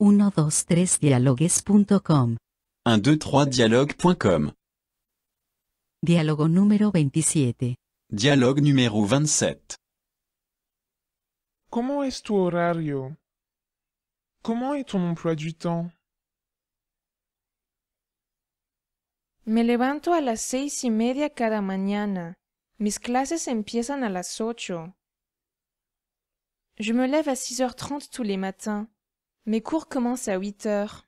123dialogues.com. 123dialogue.com. Dialogue numéro 27. Dialogue numéro 27. Comment est tu horario? Comment est ton emploi du temps? Me levanto a las seis y media cada mañana. Mis clases empiezan a las ocho. Je me lève à 6h30 tous les matins. Mes cours commencent à 8 heures.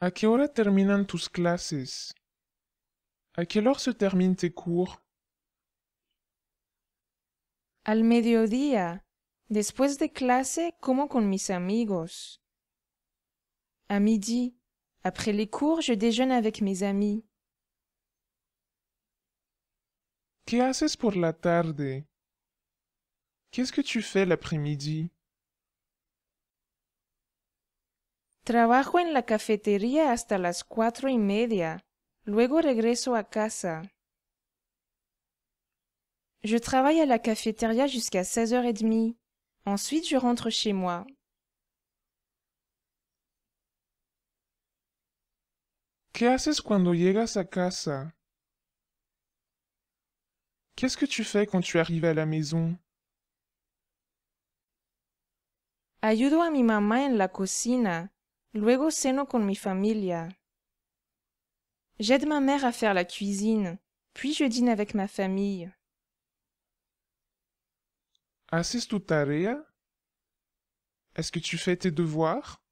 A quelle heure terminent tus clases? À quelle heure se terminent tes cours? Al mediodía, después de clase, como con mis amigos. À midi, après les cours, je déjeune avec mes amis. ¿Qué haces por la tarde? Qu'est-ce que tu fais l'après-midi? Trabajo en la cafetería hasta las cuatro y media. Luego regreso a casa. Je travaille à la cafétéria jusqu'à heures et demie. Ensuite, je rentre chez moi. ¿Qué haces cuando llegas a casa? Qu'est-ce que tu fais quand tu arrives à la maison? ayudo a mi mamá en la cocina, luego ceno con mi familia. J'aide ma mère à faire la cuisine, puis je dîne avec ma famille. Haces tu tarea? Est-ce que tu fais tes devoirs?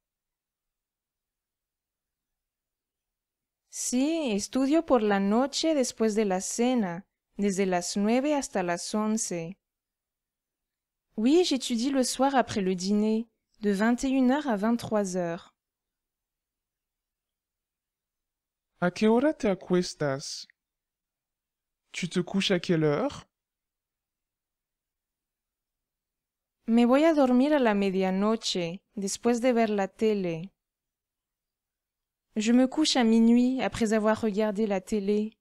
Sí, estudio por la noche después de la cena, desde las nueve hasta las once. Oui, j'étudie le soir après le dîner, de 21h à 23h. A qué hora te acuestas? Tu te couches à quelle heure? Me voy a dormir à la medianoche, después de ver la télé. Je me couche à minuit après avoir regardé la télé.